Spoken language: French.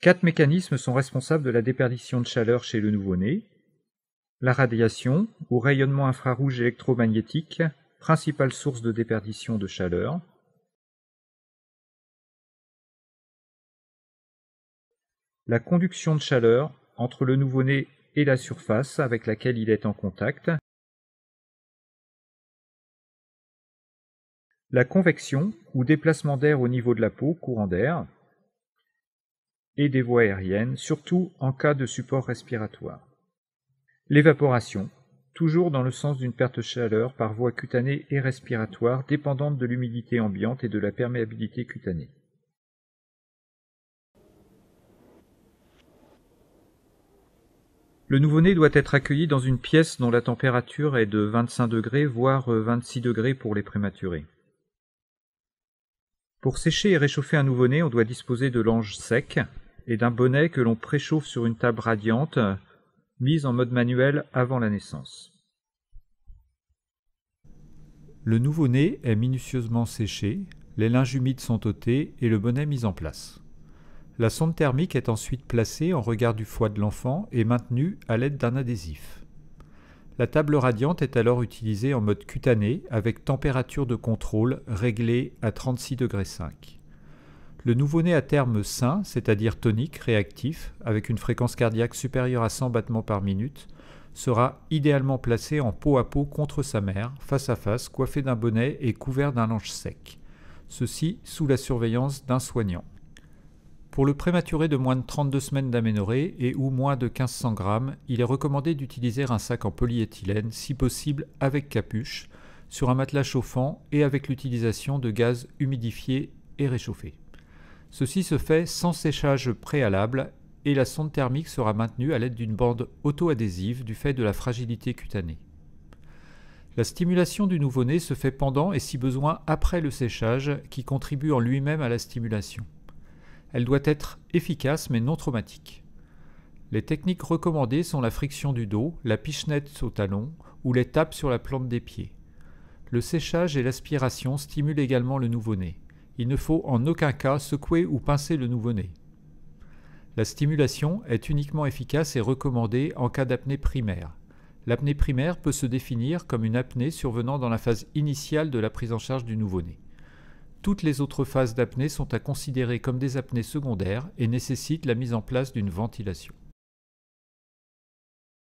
Quatre mécanismes sont responsables de la déperdition de chaleur chez le nouveau-né. La radiation ou rayonnement infrarouge électromagnétique, principale source de déperdition de chaleur. La conduction de chaleur entre le nouveau-né et la surface avec laquelle il est en contact. La convection ou déplacement d'air au niveau de la peau, courant d'air et des voies aériennes, surtout en cas de support respiratoire. L'évaporation, toujours dans le sens d'une perte de chaleur par voie cutanée et respiratoire dépendante de l'humidité ambiante et de la perméabilité cutanée. Le nouveau-né doit être accueilli dans une pièce dont la température est de 25 degrés, voire 26 euh, degrés pour les prématurés. Pour sécher et réchauffer un nouveau-né, on doit disposer de langes secs, et d'un bonnet que l'on préchauffe sur une table radiante, mise en mode manuel avant la naissance. Le nouveau-né est minutieusement séché, les linges humides sont ôtés et le bonnet mis en place. La sonde thermique est ensuite placée en regard du foie de l'enfant et maintenue à l'aide d'un adhésif. La table radiante est alors utilisée en mode cutané avec température de contrôle réglée à 36 degrés 5. Le nouveau-né à terme sain, c'est-à-dire tonique, réactif, avec une fréquence cardiaque supérieure à 100 battements par minute, sera idéalement placé en peau à peau contre sa mère, face à face, coiffé d'un bonnet et couvert d'un linge sec. Ceci sous la surveillance d'un soignant. Pour le prématuré de moins de 32 semaines d'aménorée et ou moins de 1500 grammes, il est recommandé d'utiliser un sac en polyéthylène, si possible avec capuche, sur un matelas chauffant et avec l'utilisation de gaz humidifié et réchauffé. Ceci se fait sans séchage préalable et la sonde thermique sera maintenue à l'aide d'une bande auto-adhésive du fait de la fragilité cutanée. La stimulation du nouveau-né se fait pendant et si besoin après le séchage qui contribue en lui-même à la stimulation. Elle doit être efficace mais non traumatique. Les techniques recommandées sont la friction du dos, la pichenette au talon ou les tapes sur la plante des pieds. Le séchage et l'aspiration stimulent également le nouveau-né il ne faut en aucun cas secouer ou pincer le nouveau-né. La stimulation est uniquement efficace et recommandée en cas d'apnée primaire. L'apnée primaire peut se définir comme une apnée survenant dans la phase initiale de la prise en charge du nouveau-né. Toutes les autres phases d'apnée sont à considérer comme des apnées secondaires et nécessitent la mise en place d'une ventilation.